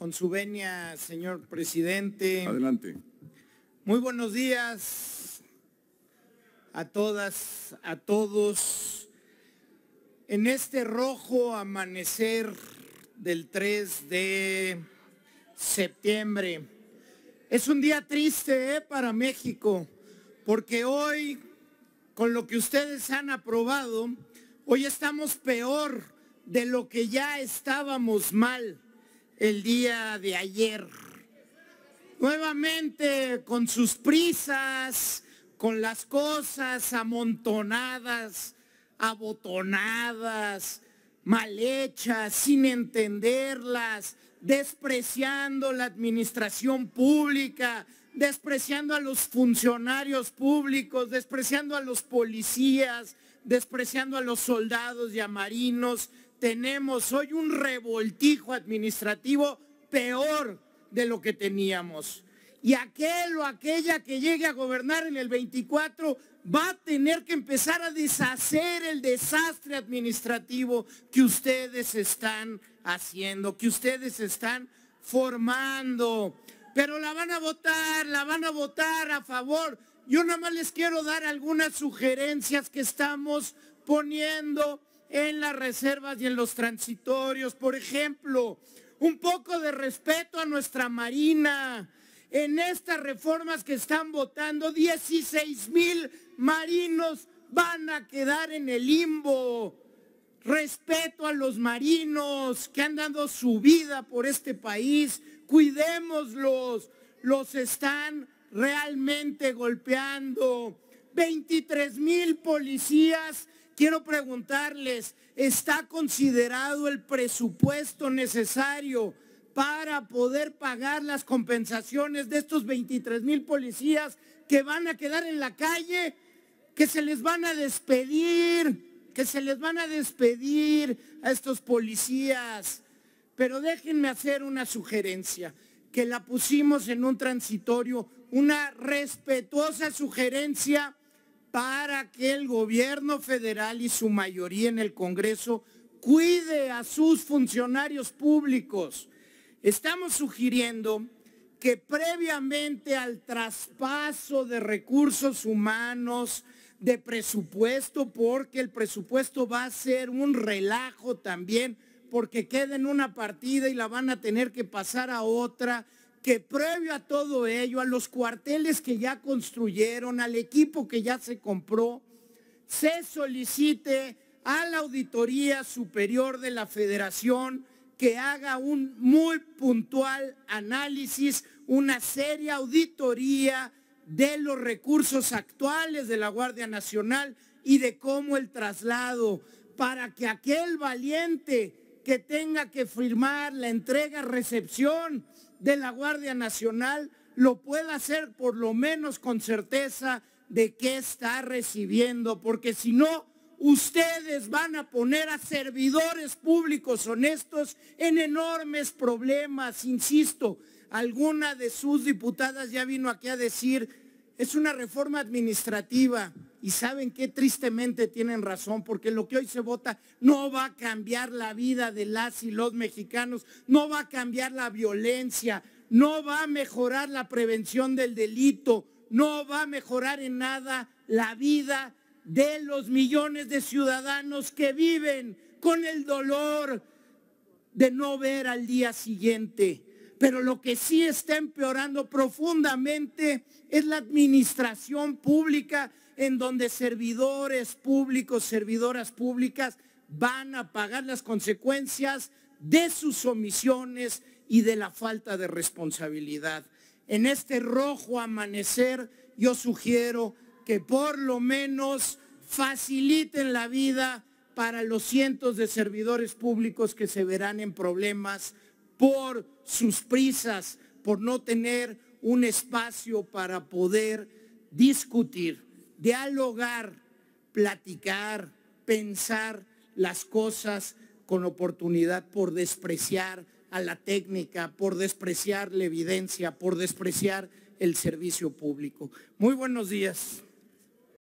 Con su venia, señor presidente. Adelante. Muy buenos días a todas, a todos. En este rojo amanecer del 3 de septiembre. Es un día triste ¿eh? para México, porque hoy, con lo que ustedes han aprobado, hoy estamos peor de lo que ya estábamos mal el día de ayer. Nuevamente con sus prisas, con las cosas amontonadas, abotonadas, mal hechas, sin entenderlas, despreciando la administración pública, despreciando a los funcionarios públicos, despreciando a los policías, despreciando a los soldados y a marinos, tenemos hoy un revoltijo administrativo peor de lo que teníamos. Y aquel o aquella que llegue a gobernar en el 24 va a tener que empezar a deshacer el desastre administrativo que ustedes están haciendo, que ustedes están formando. Pero la van a votar, la van a votar a favor. Yo nada más les quiero dar algunas sugerencias que estamos poniendo en las reservas y en los transitorios. Por ejemplo, un poco de respeto a nuestra Marina. En estas reformas que están votando, 16 mil marinos van a quedar en el limbo. Respeto a los marinos que han dado su vida por este país. Cuidémoslos. Los están realmente golpeando. 23 mil policías quiero preguntarles, ¿está considerado el presupuesto necesario para poder pagar las compensaciones de estos 23 mil policías que van a quedar en la calle, que se les van a despedir, que se les van a despedir a estos policías? Pero déjenme hacer una sugerencia, que la pusimos en un transitorio, una respetuosa sugerencia para que el gobierno federal y su mayoría en el Congreso cuide a sus funcionarios públicos. Estamos sugiriendo que previamente al traspaso de recursos humanos, de presupuesto, porque el presupuesto va a ser un relajo también, porque queda en una partida y la van a tener que pasar a otra que previo a todo ello, a los cuarteles que ya construyeron, al equipo que ya se compró, se solicite a la Auditoría Superior de la Federación que haga un muy puntual análisis, una seria auditoría de los recursos actuales de la Guardia Nacional y de cómo el traslado, para que aquel valiente que tenga que firmar la entrega-recepción de la Guardia Nacional lo pueda hacer por lo menos con certeza de qué está recibiendo, porque si no, ustedes van a poner a servidores públicos honestos en enormes problemas. Insisto, alguna de sus diputadas ya vino aquí a decir es una reforma administrativa y saben que tristemente tienen razón porque lo que hoy se vota no va a cambiar la vida de las y los mexicanos, no va a cambiar la violencia, no va a mejorar la prevención del delito, no va a mejorar en nada la vida de los millones de ciudadanos que viven con el dolor de no ver al día siguiente pero lo que sí está empeorando profundamente es la administración pública en donde servidores públicos, servidoras públicas van a pagar las consecuencias de sus omisiones y de la falta de responsabilidad. En este rojo amanecer yo sugiero que por lo menos faciliten la vida para los cientos de servidores públicos que se verán en problemas por sus prisas, por no tener un espacio para poder discutir, dialogar, platicar, pensar las cosas con oportunidad por despreciar a la técnica, por despreciar la evidencia, por despreciar el servicio público. Muy buenos días.